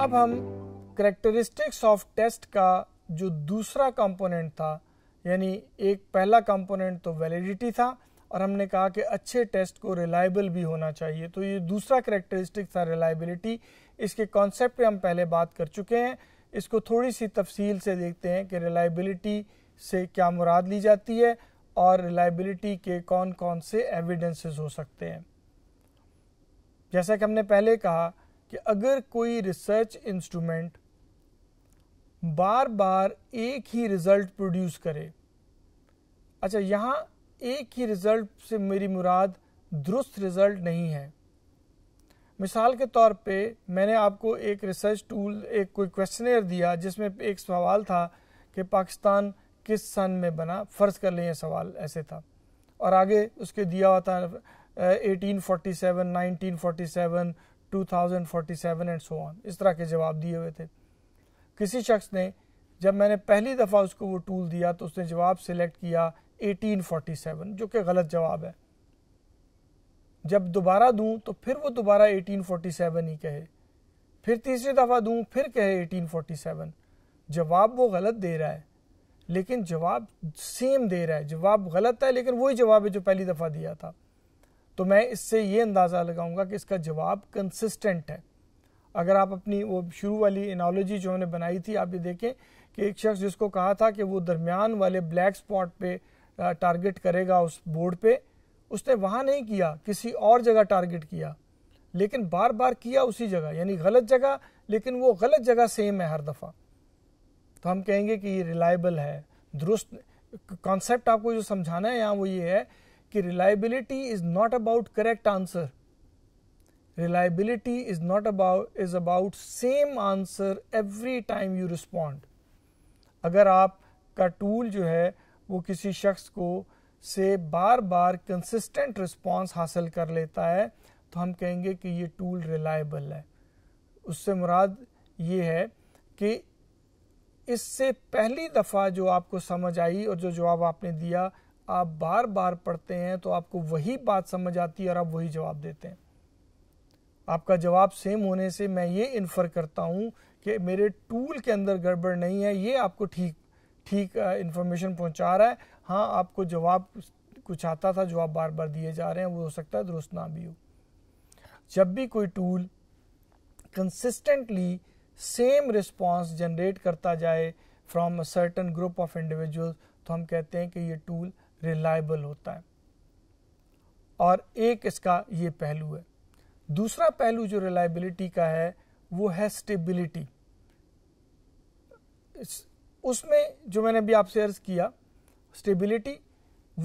अब हम characteristics of test का जो दूसरा कंपोनेंट था यानी एक पहला कंपोनेंट तो वैलिडिटी था और हमने कहा कि अच्छे टेस्ट को रिलायबल भी होना चाहिए तो ये दूसरा करेक्टरिस्टिक था रिलायबिलिटी इसके कॉन्सेप्ट पे हम पहले बात कर चुके हैं इसको थोड़ी सी तफसील से देखते हैं कि रिलायबिलिटी से क्या मुराद ली जाती है और रिलायबिलिटी के कौन कौन से एविडेंसेस हो सकते हैं जैसा कि हमने पहले कहा कि अगर कोई रिसर्च इंस्ट्रूमेंट बार बार एक ही रिज़ल्ट प्रोड्यूस करे अच्छा यहाँ एक ही रिज़ल्ट से मेरी मुराद दुरुस्त रिज़ल्ट नहीं है मिसाल के तौर पे मैंने आपको एक रिसर्च टूल एक कोई क्वेश्चनर दिया जिसमें एक सवाल था कि पाकिस्तान किस सन में बना फ़र्ज़ कर लें सवाल ऐसे था और आगे उसके दिया हुआ था eighteen forty seven nineteen forty seven 2047 and so on इस तरह के जवाब दिए हुए थे किसी शख्स ने जब मैंने पहली दफ़ा उसको वो टूल दिया तो उसने जवाब सिलेक्ट किया 1847 जो कि गलत जवाब है जब दोबारा दूं तो फिर वो दोबारा 1847 ही कहे फिर तीसरी दफ़ा दूं फिर कहे 1847 जवाब वो गलत दे रहा है लेकिन जवाब सेम दे रहा है जवाब गलत है लेकिन वही जवाब है जो पहली दफ़ा दिया था तो मैं इससे ये अंदाज़ा लगाऊंगा कि इसका जवाब कंसिस्टेंट है अगर आप अपनी वो शुरू वाली एनोलॉजी जो हमने बनाई थी आप ये देखें कि एक शख्स जिसको कहा था कि वो दरमियान वाले ब्लैक स्पॉट पे टारगेट करेगा उस बोर्ड पे उसने वहाँ नहीं किया किसी और जगह टारगेट किया लेकिन बार बार किया उसी जगह यानी गलत जगह लेकिन वो गलत जगह सेम है हर दफ़ा तो हम कहेंगे कि ये रिलायबल है दुरुस्त कॉन्सेप्ट आपको जो समझाना है यहाँ वो ये है कि reliability is not about correct answer reliability is not about is about same answer every time you respond अगर आपका टूल जो है वो किसी शख्स को से बार बार कंसिस्टेंट रिस्पॉन्स हासिल कर लेता है तो हम कहेंगे कि ये टूल रिलायबल है उससे मुराद ये है कि इससे पहली दफ़ा जो आपको समझ आई और जो जवाब आपने दिया आप बार बार पढ़ते हैं तो आपको वही बात समझ आती है और आप वही जवाब देते हैं आपका जवाब सेम होने से मैं ये इन्फर करता हूँ कि मेरे टूल के अंदर गड़बड़ नहीं है ये आपको ठीक ठीक इन्फॉर्मेशन पहुँचा रहा है हाँ आपको जवाब कुछ आता था जवाब बार बार दिए जा रहे हैं वो हो सकता है दुरुस्त ना भी हो जब भी कोई tool consistently same response generate करता जाए from a certain group of individuals तो हम कहते हैं कि ये टूल रिलायबल होता है और एक इसका ये पहलू है दूसरा पहलू जो रिलायबिलिटी का है वो है स्टेबिलिटी उसमें जो मैंने अभी आपसे अर्ज किया स्टेबिलिटी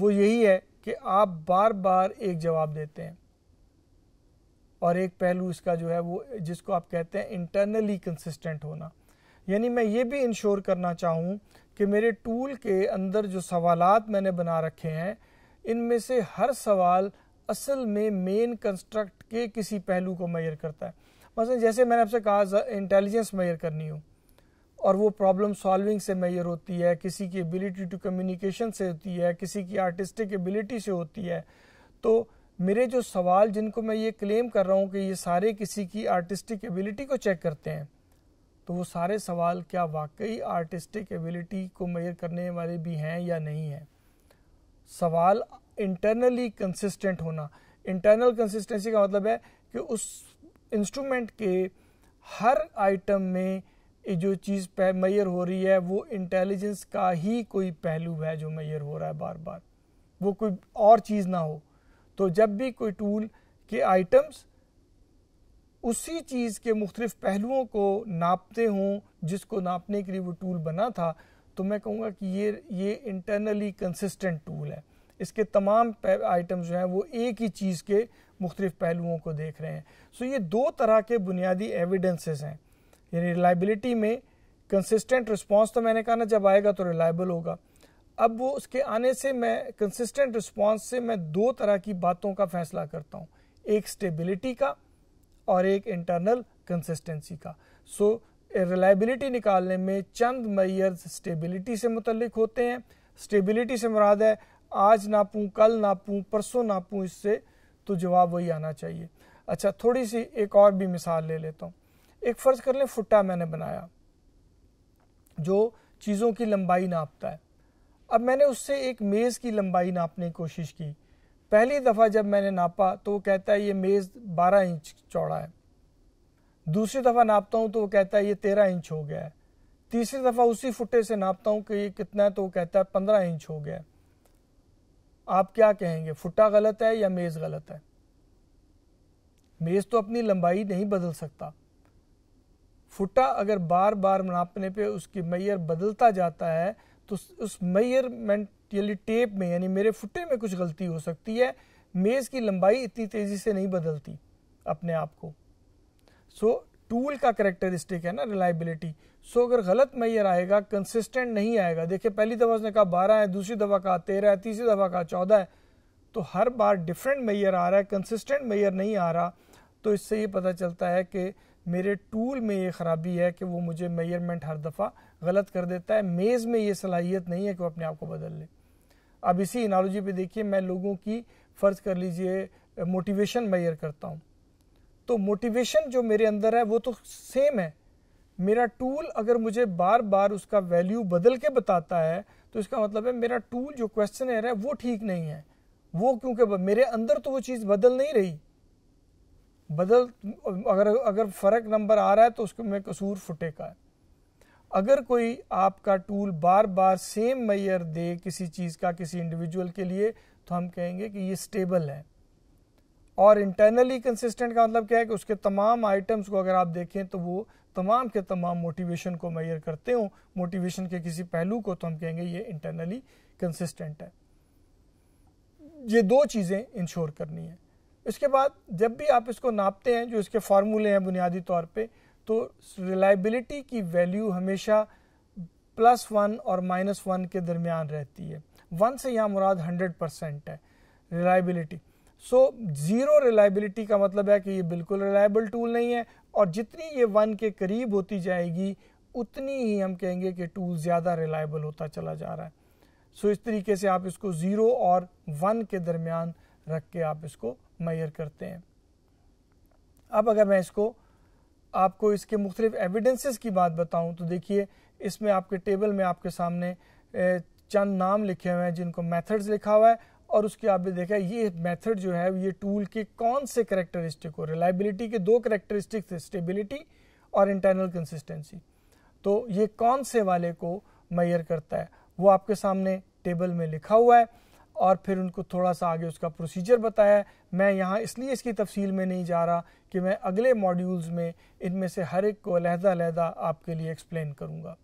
वो यही है कि आप बार बार एक जवाब देते हैं और एक पहलू इसका जो है वो जिसको आप कहते हैं इंटरनली कंसिस्टेंट होना यानी मैं ये भी इंश्योर करना चाहूँ कि मेरे टूल के अंदर जो सवालात मैंने बना रखे हैं इनमें से हर सवाल असल में मेन कंस्ट्रक्ट के किसी पहलू को मैयर करता है मसलन जैसे मैंने आपसे कहा इंटेलिजेंस मैयर करनी हो और वो प्रॉब्लम सॉल्विंग से मैयर होती है किसी की एबिलिटी टू कम्युनिकेशन से होती है किसी की आर्टिस्टिक एबिलिटी से होती है तो मेरे जो सवाल जिनको मैं ये क्लेम कर रहा हूँ कि ये सारे किसी की आर्टिस्टिक एबिलिटी को चेक करते हैं तो वो सारे सवाल क्या वाकई आर्टिस्टिक एबिलिटी को मेयर करने वाले भी हैं या नहीं हैं सवाल इंटरनली कंसिस्टेंट होना इंटरनल कंसिस्टेंसी का मतलब है कि उस इंस्ट्रूमेंट के हर आइटम में जो चीज़ मैयर हो रही है वो इंटेलिजेंस का ही कोई पहलू है जो मैयर हो रहा है बार बार वो कोई और चीज़ ना हो तो जब भी कोई टूल के आइटम्स उसी चीज़ के मुख्तलिफ पहलुओं को नापते हों जिसको नापने के लिए वो टूल बना था तो मैं कहूँगा कि ये ये इंटरनली कंसिस्टेंट टूल है इसके तमाम आइटम जो हैं वो एक ही चीज़ के मुख्तलिफ पहलुओं को देख रहे हैं सो ये दो तरह के बुनियादी एविडेंसेस हैं यानी रिलायबिलिटी में कंसिस्टेंट रिस्पॉन्स तो मैंने कहा ना जब आएगा तो रिलायबल होगा अब वो उसके आने से मैं कंसिस्टेंट रिस्पॉन्स से मैं दो तरह की बातों का फैसला करता हूँ एक स्टेबिलिटी का और एक इंटरनल कंसिस्टेंसी का सो रिलायबिलिटी निकालने में चंद मैयर्स स्टेबिलिटी से मुतलिक होते हैं स्टेबिलिटी से मुराद है आज नापूँ कल नापूँ परसों नापूँ इससे तो जवाब वही आना चाहिए अच्छा थोड़ी सी एक और भी मिसाल ले लेता हूँ एक फ़र्ज़ कर लें फुट्टा मैंने बनाया जो चीज़ों की लंबाई नापता है अब मैंने उससे एक मेज़ की लंबाई नापने की कोशिश की पहली दफ़ा जब मैंने नापा तो वो कहता है ये मेज़ बारह इंच चौड़ा है दूसरी दफ़ा नापता हूँ तो वो कहता है ये तेरह इंच हो गया है तीसरी दफ़ा उसी फुटे से नापता हूँ कि ये कितना है तो वो कहता है पंद्रह इंच हो गया आप क्या कहेंगे फुटा गलत है या मेज़ गलत है मेज़ तो अपनी लंबाई नहीं बदल सकता फुटा अगर बार बार नापने पे उसकी मैयर बदलता जाता है तो उस मेयरमेंट यानी टेप में यानी मेरे फुटे में कुछ गलती हो सकती है मेज़ की लंबाई इतनी तेज़ी से नहीं बदलती अपने आप को सो टूल का करेक्टरिस्टिक है ना रिलायबिलिटी सो अगर गलत मैयर आएगा कंसिस्टेंट नहीं आएगा देखिए पहली दफ़ा उसने कहा बारह है दूसरी दफ़ा कहा तेरह है तीसरी दफ़ा कहा चौदह है तो हर बार डिफरेंट मैयर आ रहा है कंसिस्टेंट मैयर नहीं आ रहा तो इससे ये पता चलता है कि मेरे टूल में ये ख़राबी है कि वो मुझे मेयरमेंट हर दफ़ा गलत कर देता है मेज़ में ये सलाहियत नहीं है कि वो अपने आप को बदल ले अब इसी इनॉलोजी पे देखिए मैं लोगों की फ़र्ज़ कर लीजिए मोटिवेशन मैयर करता हूँ तो मोटिवेशन जो मेरे अंदर है वो तो सेम है मेरा टूल अगर मुझे बार बार उसका वैल्यू बदल के बताता है तो इसका मतलब है मेरा टूल जो क्वेश्चन है वो ठीक नहीं है वो क्योंकि मेरे अंदर तो वो चीज़ बदल नहीं रही बदल अगर अगर फ़र्क नंबर आ रहा है तो उसको में कसूर फुटे का है अगर कोई आपका टूल बार बार सेम मैयर दे किसी चीज़ का किसी इंडिविजुअल के लिए तो हम कहेंगे कि ये स्टेबल है और इंटरनली कंसिस्टेंट का मतलब क्या है कि उसके तमाम आइटम्स को अगर आप देखें तो वो तमाम के तमाम मोटिवेशन को मैयर करते हों मोटिवेशन के किसी पहलू को तो हम कहेंगे ये इंटरनली कंसिस्टेंट है ये दो चीज़ें इंश्योर करनी है इसके बाद जब भी आप इसको नापते हैं जो इसके फार्मूले हैं बुनियादी तौर पे तो रिलायबिलिटी की वैल्यू हमेशा प्लस वन और माइनस वन के दरमियान रहती है वन से यहाँ मुराद हंड्रेड परसेंट है रिलायबिलिटी सो ज़ीरो रिलायबिलिटी का मतलब है कि ये बिल्कुल रिलायबल टूल नहीं है और जितनी ये वन के करीब होती जाएगी उतनी ही हम कहेंगे कि टूल ज़्यादा रिलायबल होता चला जा रहा है सो so, इस तरीके से आप इसको ज़ीरो और वन के दरमियान रख के आप इसको मैयर करते हैं अब अगर मैं इसको आपको इसके मुख्तलिफ एविडेंसेस की बात बताऊं तो देखिए इसमें आपके टेबल में आपके सामने चंद नाम लिखे हुए हैं जिनको मेथड्स लिखा हुआ है और उसके आपने देखा ये मेथड जो है ये टूल के कौन से करेक्टरिस्टिक हो रिलायबिलिटी के दो करेक्टरिस्टिक थे स्टेबिलिटी और इंटरनल कंसिस्टेंसी तो ये कौन से वाले को मैयर करता है वो आपके सामने टेबल में लिखा हुआ है और फिर उनको थोड़ा सा आगे उसका प्रोसीजर बताया मैं यहाँ इसलिए इसकी तफसील में नहीं जा रहा कि मैं अगले मॉड्यूल्स में इनमें से हर एक को अलहदा लहदा आपके लिए एक्सप्लेन करूँगा